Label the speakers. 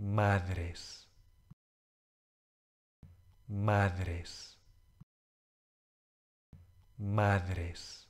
Speaker 1: madres, madres, madres.